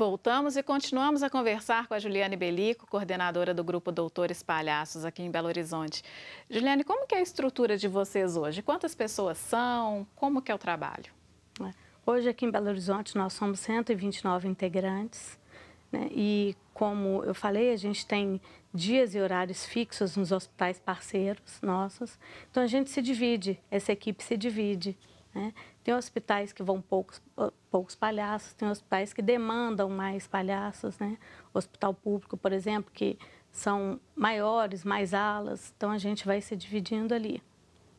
Voltamos e continuamos a conversar com a Juliane Belico, coordenadora do grupo Doutores Palhaços aqui em Belo Horizonte. Juliane, como que é a estrutura de vocês hoje? Quantas pessoas são? Como que é o trabalho? Hoje aqui em Belo Horizonte nós somos 129 integrantes né? e como eu falei, a gente tem dias e horários fixos nos hospitais parceiros nossos. Então a gente se divide, essa equipe se divide. Né? Tem hospitais que vão poucos, ah, poucos palhaços, tem hospitais que demandam mais palhaços, né? Hospital público, por exemplo, que são maiores, mais alas, então a gente vai se dividindo ali.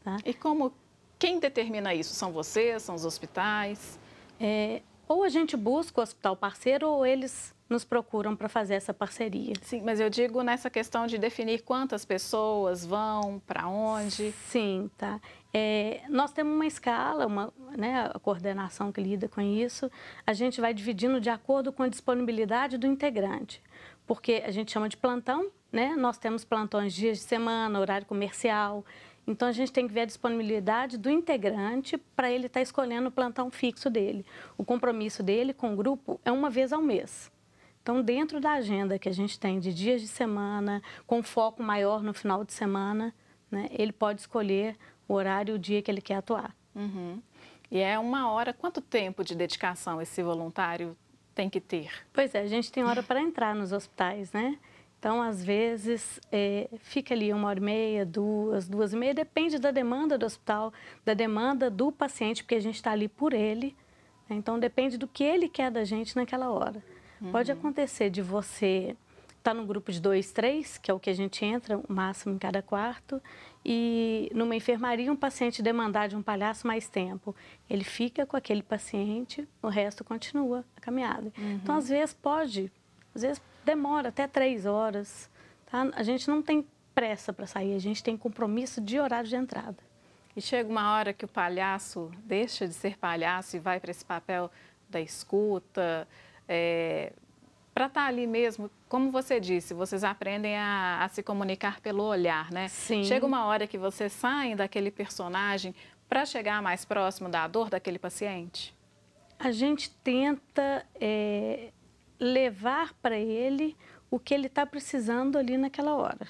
Tá? E como, quem determina isso? São vocês, são os hospitais? É, ou a gente busca o hospital parceiro ou eles nos procuram para fazer essa parceria. Sim, mas eu digo nessa questão de definir quantas pessoas vão, para onde. Sim, tá. É, nós temos uma escala, uma, né, a coordenação que lida com isso, a gente vai dividindo de acordo com a disponibilidade do integrante, porque a gente chama de plantão, né? nós temos plantões dias de semana, horário comercial, então a gente tem que ver a disponibilidade do integrante para ele estar tá escolhendo o plantão fixo dele. O compromisso dele com o grupo é uma vez ao mês. Então, dentro da agenda que a gente tem de dias de semana, com foco maior no final de semana, né, ele pode escolher o horário e o dia que ele quer atuar. Uhum. E é uma hora, quanto tempo de dedicação esse voluntário tem que ter? Pois é, a gente tem hora para entrar nos hospitais, né? Então, às vezes, é, fica ali uma hora e meia, duas, duas e meia, depende da demanda do hospital, da demanda do paciente, porque a gente está ali por ele. Né? Então, depende do que ele quer da gente naquela hora. Uhum. Pode acontecer de você está no grupo de dois, três, que é o que a gente entra, o máximo em cada quarto. E numa enfermaria, um paciente demandar de um palhaço mais tempo, ele fica com aquele paciente, o resto continua a caminhada. Uhum. Então, às vezes, pode, às vezes demora até três horas. Tá? A gente não tem pressa para sair, a gente tem compromisso de horário de entrada. E chega uma hora que o palhaço deixa de ser palhaço e vai para esse papel da escuta, é, para estar tá ali mesmo, como você disse, vocês aprendem a, a, se comunicar pelo olhar, né? Sim. Chega uma hora que vocês saem daquele personagem para chegar mais próximo da dor daquele paciente? A gente tenta é, levar para ele o que ele está precisando ali naquela hora.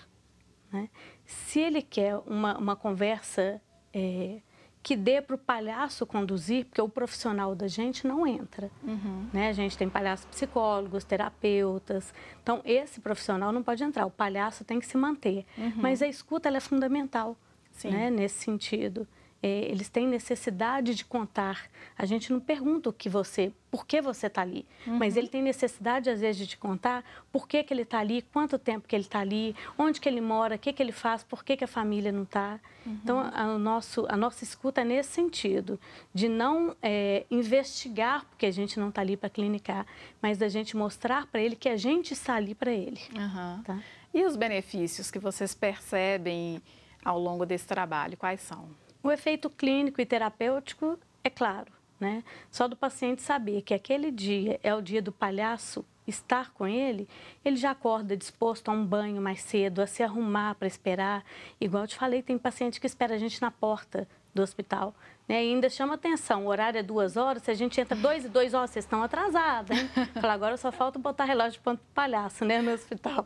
Né? Se ele quer uma, uma conversa é, que dê para o palhaço conduzir, porque o profissional da gente não entra. Uhum. Né? A gente tem palhaços psicólogos, terapeutas. Então, esse profissional não pode entrar, o palhaço tem que se manter. Uhum. Mas a escuta é fundamental né? nesse sentido. É, eles têm necessidade de contar. A gente não pergunta o que você, por que você está ali, uhum. mas ele tem necessidade às vezes de contar por que, que ele está ali, quanto tempo que ele está ali, onde que ele mora, o que que ele faz, por que, que a família não está. Uhum. Então a, nosso, a nossa escuta é nesse sentido de não é, investigar porque a gente não está ali para clinicar, mas da gente mostrar para ele que a gente está ali para ele. Uhum. Tá? E os benefícios que vocês percebem ao longo desse trabalho, quais são? O efeito clínico e terapêutico é claro, né? Só do paciente saber que aquele dia é o dia do palhaço estar com ele, ele já acorda disposto a um banho mais cedo, a se arrumar para esperar. Igual eu te falei, tem paciente que espera a gente na porta do hospital. Né? ainda chama atenção, o horário é duas horas, se a gente entra dois e dois, horas, vocês estão atrasados, hein? Fala, agora só falta botar relógio de ponto palhaço, né, no hospital.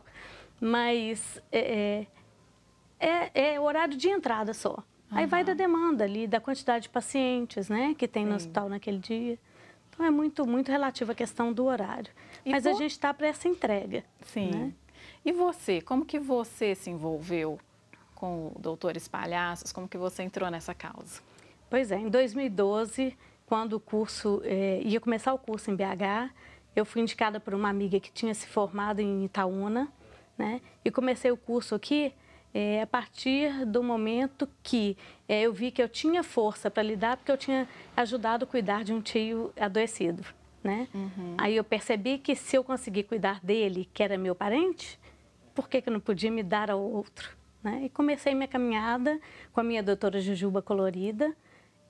Mas é, é, é, é horário de entrada só. Uhum. Aí vai da demanda ali, da quantidade de pacientes, né, que tem Sim. no hospital naquele dia. Então é muito, muito relativo à questão do horário. E Mas por... a gente está para essa entrega. Sim. Né? E você, como que você se envolveu com o Doutor Espalhaços? Como que você entrou nessa causa? Pois é, em 2012, quando o curso eh, ia começar o curso em BH, eu fui indicada por uma amiga que tinha se formado em Itaúna, né? E comecei o curso aqui é, a partir do momento que é, eu vi que eu tinha força para lidar, porque eu tinha ajudado a cuidar de um tio adoecido. Né? Uhum. Aí eu percebi que se eu conseguir cuidar dele, que era meu parente, por que, que eu não podia me dar ao outro? Né? E comecei minha caminhada com a minha doutora Jujuba Colorida,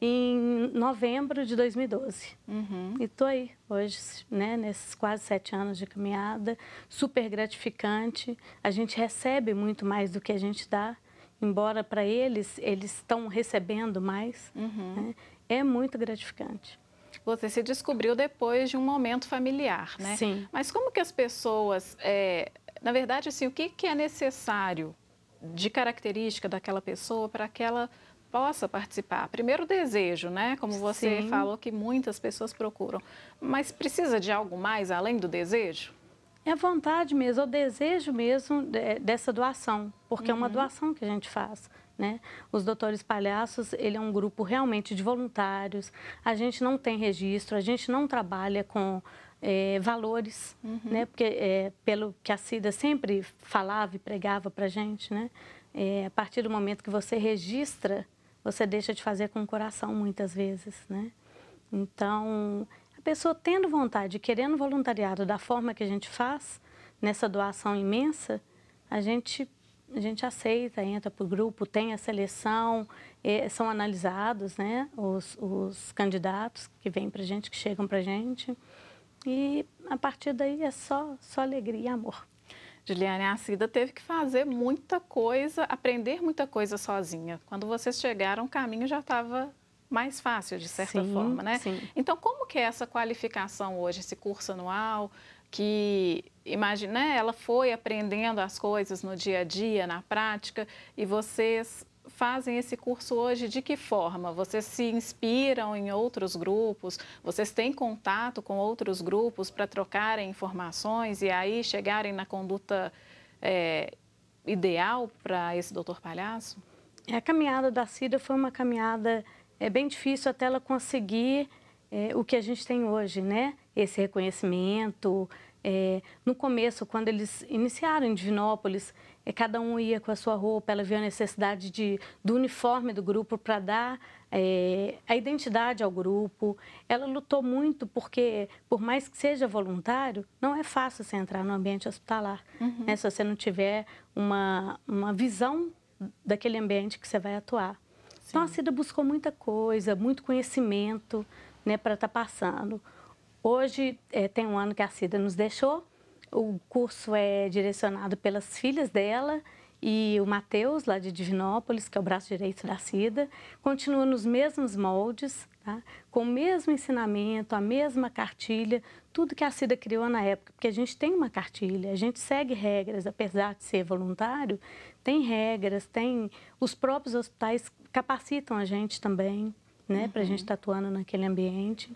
em novembro de 2012. Uhum. E estou aí hoje, né, nesses quase sete anos de caminhada, super gratificante. A gente recebe muito mais do que a gente dá, embora para eles, eles estão recebendo mais. Uhum. Né? É muito gratificante. Você se descobriu depois de um momento familiar, né? Sim. Mas como que as pessoas, é... na verdade, assim, o que, que é necessário de característica daquela pessoa para que ela possa participar. Primeiro desejo, né? Como você Sim. falou que muitas pessoas procuram. Mas precisa de algo mais além do desejo? É a vontade mesmo, é o desejo mesmo dessa doação, porque uhum. é uma uhum. doação que a gente faz. Né? Os doutores palhaços, ele é um grupo realmente de voluntários. A gente não tem registro, a gente não trabalha com é, valores, uhum. né? Porque é, pelo que a Cida sempre falava e pregava para gente, né? É, a partir do momento que você registra você deixa de fazer com o coração muitas vezes, né? Então, a pessoa tendo vontade, querendo voluntariado da forma que a gente faz, nessa doação imensa, a gente a gente aceita, entra para o grupo, tem a seleção, são analisados né, os, os candidatos que vêm para a gente, que chegam para a gente. E a partir daí é só, só alegria e amor. Juliane Cida teve que fazer muita coisa, aprender muita coisa sozinha. Quando vocês chegaram, o caminho já estava mais fácil, de certa sim, forma, né? Sim. Então, como que é essa qualificação hoje, esse curso anual, que, imagina, né, ela foi aprendendo as coisas no dia a dia, na prática, e vocês fazem esse curso hoje de que forma? Vocês se inspiram em outros grupos? Vocês têm contato com outros grupos para trocarem informações e aí chegarem na conduta é, ideal para esse doutor palhaço? É, a caminhada da Cida foi uma caminhada é, bem difícil até ela conseguir é, o que a gente tem hoje, né? Esse reconhecimento, é, no começo, quando eles iniciaram em Divinópolis, é, cada um ia com a sua roupa, ela viu a necessidade de, do uniforme do grupo para dar é, a identidade ao grupo. Ela lutou muito porque, por mais que seja voluntário, não é fácil você entrar no ambiente hospitalar. Uhum. Né, se você não tiver uma, uma visão daquele ambiente que você vai atuar. Sim. Então, a Cida buscou muita coisa, muito conhecimento né, para estar tá passando. Hoje é, tem um ano que a Cida nos deixou. O curso é direcionado pelas filhas dela e o Matheus, lá de Divinópolis, que é o braço direito da Cida, continua nos mesmos moldes, tá? com o mesmo ensinamento, a mesma cartilha, tudo que a Cida criou na época, porque a gente tem uma cartilha, a gente segue regras, apesar de ser voluntário, tem regras, tem os próprios hospitais capacitam a gente também, né, uhum. para a gente estar tá atuando naquele ambiente.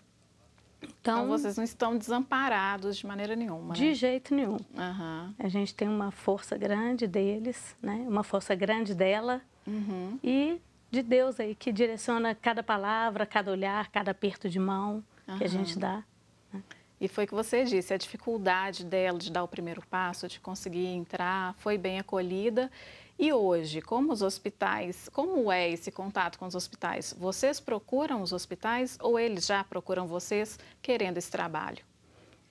Então, então, vocês não estão desamparados de maneira nenhuma. De né? jeito nenhum. Uhum. A gente tem uma força grande deles, né? uma força grande dela uhum. e de Deus aí, que direciona cada palavra, cada olhar, cada aperto de mão uhum. que a gente dá. Né? E foi o que você disse, a dificuldade dela de dar o primeiro passo, de conseguir entrar, foi bem acolhida e hoje, como os hospitais, como é esse contato com os hospitais? Vocês procuram os hospitais ou eles já procuram vocês querendo esse trabalho?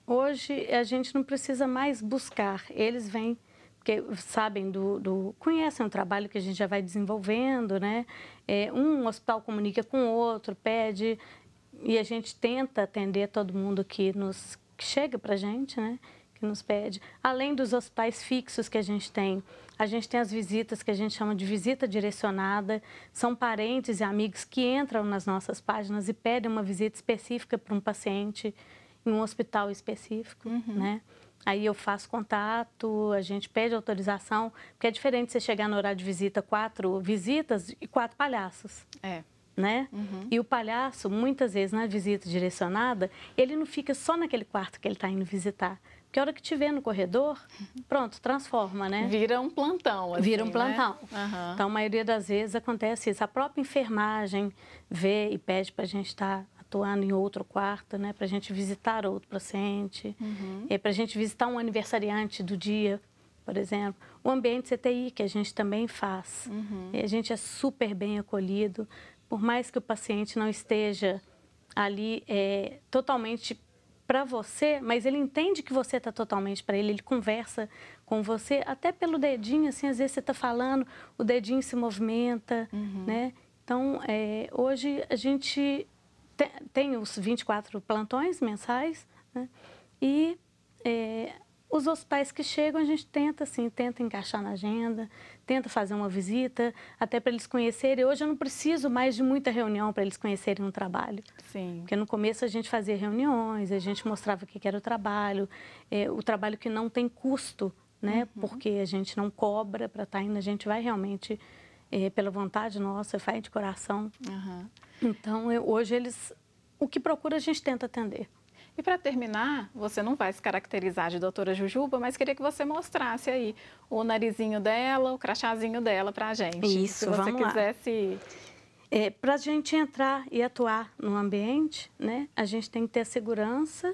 Hoje a gente não precisa mais buscar, eles vêm porque sabem do, do, conhecem o trabalho que a gente já vai desenvolvendo, né? É, um hospital comunica com o outro, pede e a gente tenta atender todo mundo que nos que chega para gente, né? que nos pede, além dos hospitais fixos que a gente tem. A gente tem as visitas que a gente chama de visita direcionada, são parentes e amigos que entram nas nossas páginas e pedem uma visita específica para um paciente em um hospital específico, uhum. né? Aí eu faço contato, a gente pede autorização, porque é diferente você chegar no horário de visita quatro visitas e quatro palhaços. É né? Uhum. E o palhaço, muitas vezes na visita direcionada, ele não fica só naquele quarto que ele está indo visitar. Porque a hora que te vê no corredor, uhum. pronto, transforma, né? Vira um plantão. Assim, Vira um né? plantão. Né? Uhum. Então, a maioria das vezes acontece isso. A própria enfermagem vê e pede para a gente estar tá atuando em outro quarto, né? Para a gente visitar outro paciente, uhum. É, para a gente visitar um aniversariante do dia, por exemplo, o ambiente CTI, que a gente também faz. Uhum. a gente é super bem acolhido, por mais que o paciente não esteja ali é, totalmente para você, mas ele entende que você está totalmente para ele, ele conversa com você, até pelo dedinho, assim, às vezes você está falando, o dedinho se movimenta, uhum. né? Então, é, hoje a gente tem os 24 plantões mensais, né? E é, os hospitais que chegam, a gente tenta, assim, tenta encaixar na agenda, tenta fazer uma visita, até para eles conhecerem. Hoje eu não preciso mais de muita reunião para eles conhecerem um trabalho. Sim. Porque no começo a gente fazia reuniões, a gente mostrava o que era o trabalho, é, o trabalho que não tem custo, né? Uhum. Porque a gente não cobra para estar tá indo, a gente vai realmente é, pela vontade nossa, faz de coração. Uhum. Então, eu, hoje eles, o que procura a gente tenta atender. E para terminar, você não vai se caracterizar de doutora Jujuba, mas queria que você mostrasse aí o narizinho dela, o crachazinho dela para a gente. Isso, vamos lá. Se você quisesse... É, para a gente entrar e atuar no ambiente, né, a gente tem que ter a segurança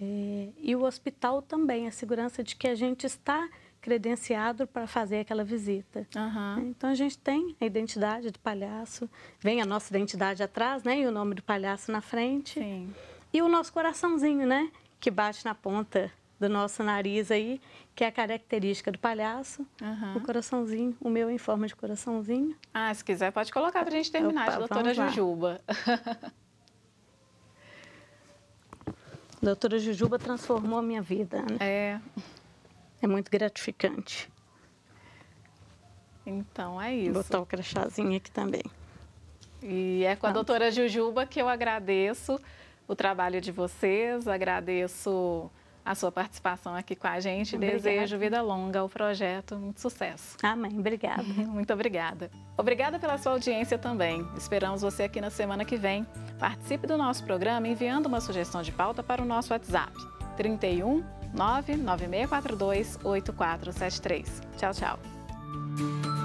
é, e o hospital também, a segurança de que a gente está credenciado para fazer aquela visita. Uhum. Então a gente tem a identidade do palhaço, vem a nossa identidade atrás, né, e o nome do palhaço na frente. Sim. E o nosso coraçãozinho, né? Que bate na ponta do nosso nariz aí, que é a característica do palhaço. Uhum. O coraçãozinho, o meu em forma de coraçãozinho. Ah, se quiser pode colocar para a gente terminar, Opa, doutora Jujuba. doutora Jujuba transformou a minha vida, né? É. É muito gratificante. Então é isso. Vou botar o crachazinho aqui também. E é com a Não. doutora Jujuba que eu agradeço o trabalho de vocês, agradeço a sua participação aqui com a gente. Obrigada. Desejo vida longa ao projeto, muito sucesso. Amém, obrigada. muito obrigada. Obrigada pela sua audiência também. Esperamos você aqui na semana que vem. Participe do nosso programa enviando uma sugestão de pauta para o nosso WhatsApp 31 99642 8473. Tchau, tchau.